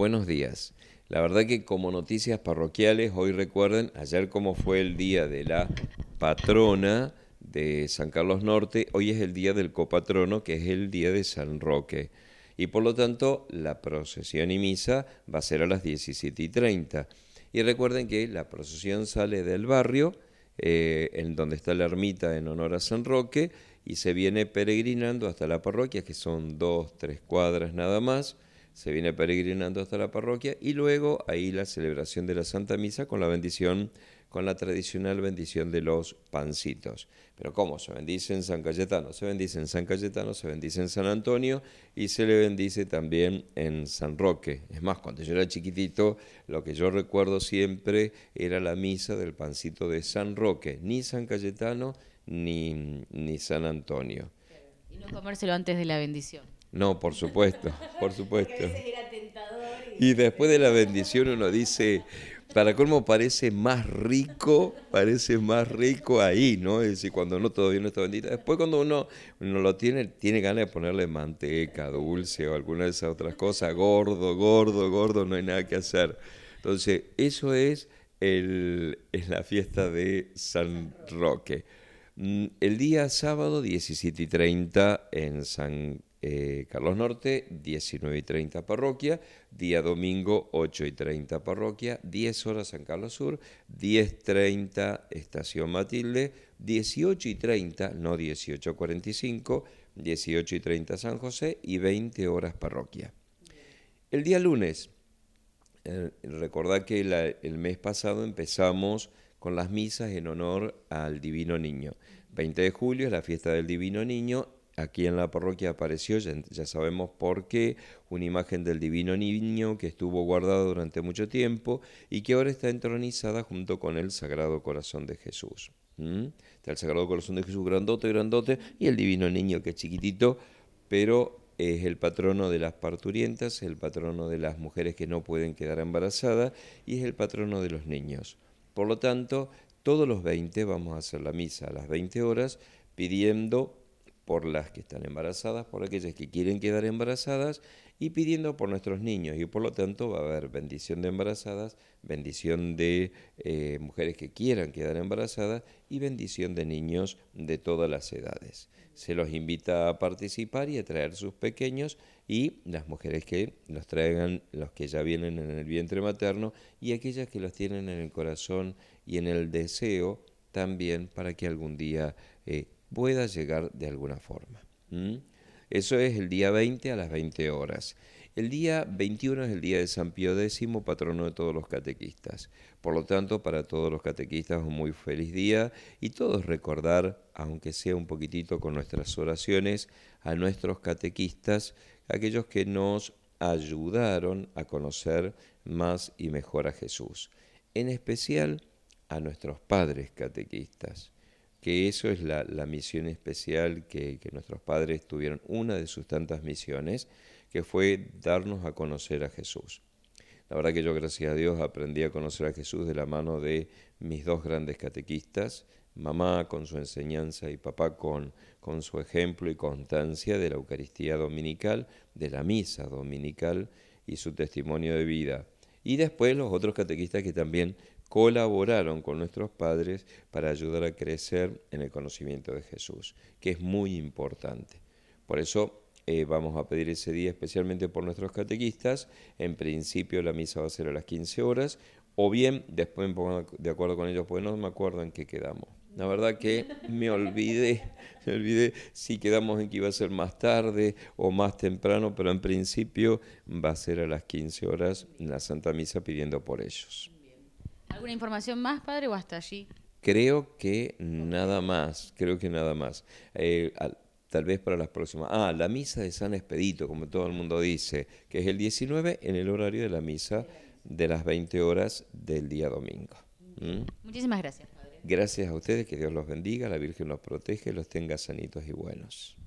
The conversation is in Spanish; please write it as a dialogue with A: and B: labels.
A: buenos días. La verdad que como noticias parroquiales, hoy recuerden, ayer como fue el día de la patrona de San Carlos Norte, hoy es el día del copatrono, que es el día de San Roque. Y por lo tanto, la procesión y misa va a ser a las 17 y 30. Y recuerden que la procesión sale del barrio, eh, en donde está la ermita en honor a San Roque, y se viene peregrinando hasta la parroquia, que son dos, tres cuadras nada más se viene peregrinando hasta la parroquia y luego ahí la celebración de la Santa Misa con la bendición, con la tradicional bendición de los pancitos. Pero ¿cómo? Se bendice en San Cayetano, se bendice en San Cayetano, se bendice en San Antonio y se le bendice también en San Roque. Es más, cuando yo era chiquitito, lo que yo recuerdo siempre era la misa del pancito de San Roque, ni San Cayetano ni, ni San Antonio. Y no comérselo antes de la bendición. No, por supuesto, por supuesto. y... después de la bendición uno dice, para colmo parece más rico, parece más rico ahí, ¿no? Es decir, cuando uno todavía no está bendita. Después cuando uno, no lo tiene, tiene ganas de ponerle manteca, dulce o alguna de esas otras cosas, gordo, gordo, gordo, no hay nada que hacer. Entonces, eso es, el, es la fiesta de San Roque. Mm, el día sábado 17 y 30 en San eh, Carlos Norte, 19 y 30 parroquia, día domingo 8 y 30 parroquia, 10 horas San Carlos Sur, 10 30 estación Matilde, 18 y 30, no 18.45, 18 y 30 San José y 20 horas parroquia. El día lunes, eh, recordad que el mes pasado empezamos con las misas en honor al Divino Niño. 20 de julio es la fiesta del Divino Niño aquí en la parroquia apareció, ya, sabemos por qué, una imagen del divino niño que estuvo guardada durante mucho tiempo y que ahora está entronizada junto con el Sagrado Corazón de Jesús. Está el Sagrado Corazón de Jesús grandote, grandote, y el divino niño que es chiquitito, pero es el patrono de las parturientas, el patrono de las mujeres que no pueden quedar embarazadas y es el patrono de los niños. Por lo tanto, todos los 20 vamos a hacer la misa a las 20 horas pidiendo por las que están embarazadas, por aquellas que quieren quedar embarazadas y pidiendo por nuestros niños. Y por lo tanto va a haber bendición de embarazadas, bendición de eh, mujeres que quieran quedar embarazadas y bendición de niños de todas las edades. Se los invita a participar y a traer sus pequeños y las mujeres que los traigan, los que ya vienen en el vientre materno y aquellas que los tienen en el corazón y en el deseo también para que algún día eh, pueda llegar de alguna forma. Mm. Eso es el día 20 a las 20 horas. El día 21 es el día de San Pío X, patrono de todos los catequistas. Por lo tanto, para todos los catequistas un muy feliz día y todos recordar, aunque sea un poquitito con nuestras oraciones, a nuestros catequistas, aquellos que nos ayudaron a conocer más y mejor a Jesús. En especial a nuestros padres catequistas, que eso es la, misión especial que, nuestros padres tuvieron, una de sus tantas misiones, que fue darnos a conocer a Jesús. La verdad que yo, gracias a Dios, aprendí a conocer a Jesús de la mano de mis dos grandes catequistas, mamá con su enseñanza y papá con, con su ejemplo y constancia de la Eucaristía Dominical, de la Misa Dominical y su testimonio de vida. Y después los otros catequistas que también colaboraron con nuestros padres para ayudar a crecer en el conocimiento de Jesús, que es muy importante. Por eso eh, vamos a pedir ese día especialmente por nuestros catequistas. En principio la misa va a ser a las 15 horas, o bien después me pongo de acuerdo con ellos, porque no me acuerdo en qué quedamos. La verdad que me olvidé, me olvidé si quedamos en que iba a ser más tarde o más temprano, pero en principio va a ser a las 15 horas la Santa Misa pidiendo por ellos. ¿Alguna información más, padre, o hasta allí? Creo que nada más, creo que nada más. Eh, tal vez para las próximas. Ah, la misa de San Expedito, como todo el mundo dice, que es el 19 en el horario de la misa de las 20 horas del día domingo. ¿Mm? Muchísimas gracias, Gracias a ustedes, que Dios los bendiga, la Virgen los protege, los tenga sanitos y buenos.